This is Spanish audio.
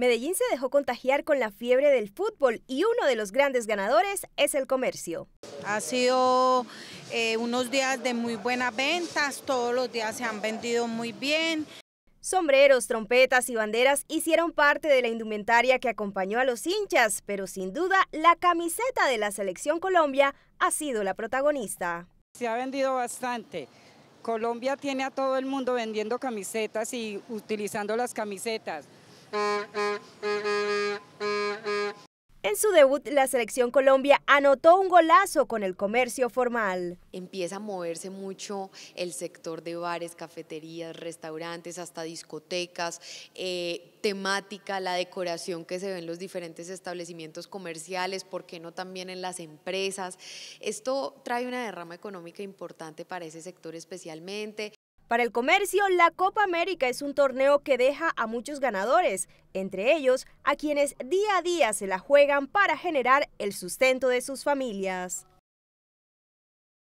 Medellín se dejó contagiar con la fiebre del fútbol y uno de los grandes ganadores es el comercio. Ha sido eh, unos días de muy buenas ventas, todos los días se han vendido muy bien. Sombreros, trompetas y banderas hicieron parte de la indumentaria que acompañó a los hinchas, pero sin duda la camiseta de la selección Colombia ha sido la protagonista. Se ha vendido bastante. Colombia tiene a todo el mundo vendiendo camisetas y utilizando las camisetas. En su debut, la selección Colombia anotó un golazo con el comercio formal. Empieza a moverse mucho el sector de bares, cafeterías, restaurantes, hasta discotecas, eh, temática, la decoración que se ve en los diferentes establecimientos comerciales, por qué no también en las empresas. Esto trae una derrama económica importante para ese sector especialmente. Para el comercio, la Copa América es un torneo que deja a muchos ganadores, entre ellos a quienes día a día se la juegan para generar el sustento de sus familias.